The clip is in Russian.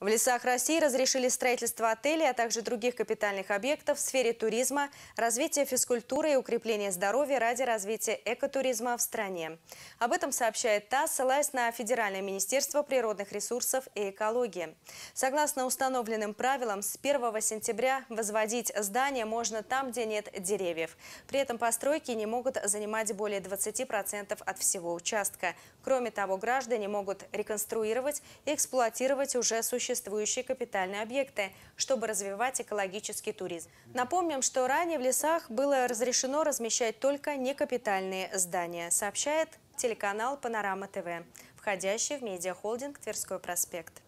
В лесах России разрешили строительство отелей, а также других капитальных объектов в сфере туризма, развития физкультуры и укрепления здоровья ради развития экотуризма в стране. Об этом сообщает ТАСС, ссылаясь на Федеральное министерство природных ресурсов и экологии. Согласно установленным правилам, с 1 сентября возводить здания можно там, где нет деревьев. При этом постройки не могут занимать более 20% от всего участка. Кроме того, граждане могут реконструировать и эксплуатировать уже существующие существующие капитальные объекты, чтобы развивать экологический туризм. Напомним, что ранее в лесах было разрешено размещать только некапитальные здания, сообщает телеканал «Панорама ТВ», входящий в медиахолдинг «Тверской проспект».